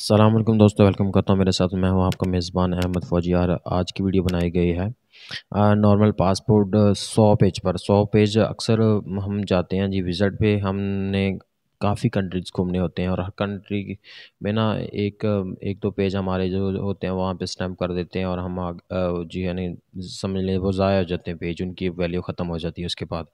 असलम दोस्तों वेलकम करता हूँ मेरे साथ मैं हूँ आपका मेज़बान अहमद फ़ौजी यार आज की वीडियो बनाई गई है नॉर्मल पासपोर्ट सौ पेज पर सौ पेज अक्सर हम जाते हैं जी विज़िट पे हमने काफ़ी कंट्रीज़ घूमने होते हैं और हर कंट्री में ना एक एक दो पेज हमारे जो होते हैं वहाँ पे स्टैम्प कर देते हैं और हम जी यानी समझ लें वो ज़ाया हो जाते हैं पेज उनकी वैल्यू ख़त्म हो जाती है उसके बाद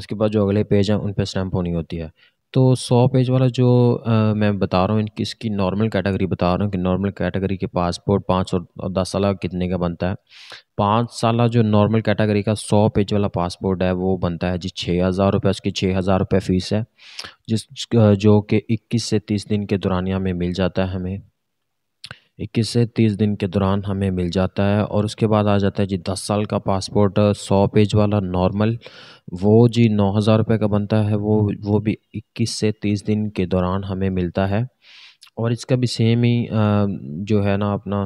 उसके बाद जो अगले पेज हैं उन पर स्टैम्प होनी होती है तो सौ पेज वाला जो आ, मैं बता रहा हूँ इनकी इसकी नॉर्मल कैटेगरी बता रहा हूँ कि नॉर्मल कैटेगरी के पासपोर्ट पाँच और और दस साल का कितने का बनता है पाँच साल जो नॉर्मल कैटेगरी का सौ पेज वाला पासपोर्ट है वो बनता है जी छः हज़ार रुपये उसकी छः हज़ार रुपये फ़ीस है जिस जो कि इक्कीस से तीस दिन के दौरानिया में मिल जाता है हमें इक्कीस से तीस दिन के दौरान हमें मिल जाता है और उसके बाद आ जाता है जी दस साल का पासपोर्ट सौ पेज वाला नॉर्मल वो जी नौ हज़ार रुपये का बनता है वो वो भी इक्कीस से तीस दिन के दौरान हमें मिलता है और इसका भी सेम ही जो है ना अपना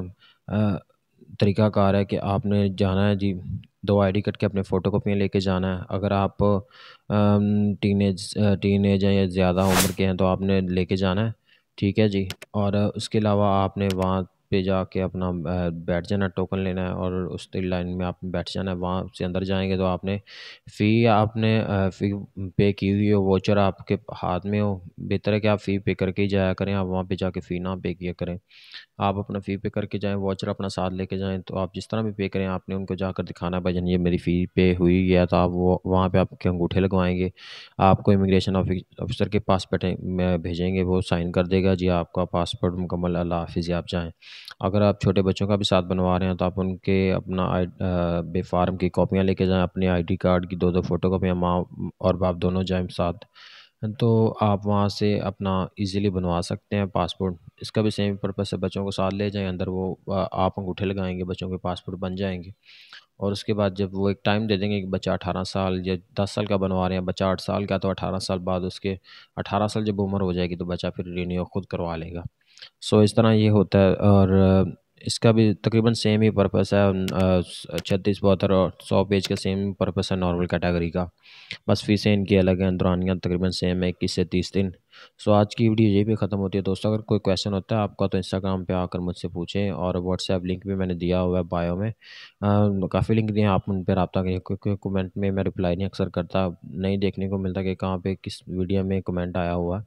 तरीक़ाकार है कि आपने जाना है जी दो आईडी कट के अपने फ़ोटो कॉपियाँ लेके जाना है अगर आप टीन एज टीन एज हैं या ज़्यादा उम्र के हैं तो आपने लेके जाना है ठीक है जी और उसके अलावा आपने वहाँ पे जाके अपना बैठ जाना टोकन लेना है और उस लाइन में आप बैठ जाना है वहाँ से अंदर जाएँगे तो आपने फ़ी आपने फ़ी पे की हुई हो वोचर आपके हाथ में हो बेहतर है कि आप फ़ी पे करके ही जाया करें आप वहाँ पे जाके फ़ी ना पे किया करें आप अपना फ़ी पे करके जाएँ वोचर अपना साथ लेके जाएँ तो आप जिस तरह भी पे करें आपने उनको जाकर दिखाना है भाईजान ये मेरी फ़ी पे हुई है तो आप वो वहाँ पर आपके अंगूठे लगवाएँगे आपको इमिग्रेशन ऑफिसर के पास भेजेंगे वो साइन कर देगा जी आपका पासपोर्ट मुकम्मल अल्लाह हाफिज़ आप जाएँ अगर आप छोटे बच्चों का भी साथ बनवा रहे हैं तो आप उनके अपना आई बे फार्म की कॉपियाँ लेके जाएं अपने आईडी कार्ड की दो दो फोटो कापियाँ माँ और बाप दोनों जाएं साथ तो आप वहाँ से अपना इजीली बनवा सकते हैं पासपोर्ट। इसका भी सेम पर्पज़ है, बच्चों को साथ ले जाएं अंदर वो आप अंगूठे लगाएँगे, बच्चों के पासपोर्ट बन जाएंगे और उसके बाद जब वो एक टाइम दे देंगे कि बच्चा अठारह साल या दस साल का बनवा रहे हैं, बच्चा आठ साल का तो अठारह साल बाद उसके अठारह साल जब उम्र हो जाएगी तो बच्चा फिर रीन्यू खुद करवा लेगा। सो इस तरह ये होता है और इसका भी तकरीबन सेम ही पर्पस है छत्तीस बहत्तर और सौ पेज का सेम पर्पस है नॉर्मल कैटेगरी का बस फीसें इनकी अलग हैं दौरानियाँ तकरीबन सेम है इक्कीस से तीस दिन सो आज की वीडियो ये भी ख़त्म होती है दोस्तों अगर कोई क्वेश्चन होता है आपका तो इंस्टाग्राम पे आकर मुझसे पूछें और व्हाट्सएप लिंक भी मैंने दिया हुआ है बायो में काफ़ी लिंक दिए आप उन पर रबा करिए क्योंकि कमेंट में मैं रिप्लाई नहीं अक्सर करता नहीं देखने को मिलता कि कहाँ पर किस वीडियो में कमेंट आया हुआ है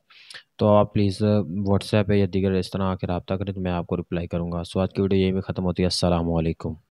तो आप प्लीज़ व्हाट्सएप या दीगर इस तरह आकर रबा करें तो मैं आपको रिप्लाई करूँगा सो आज की वीडियो यही भी ख़त्म होती है असलम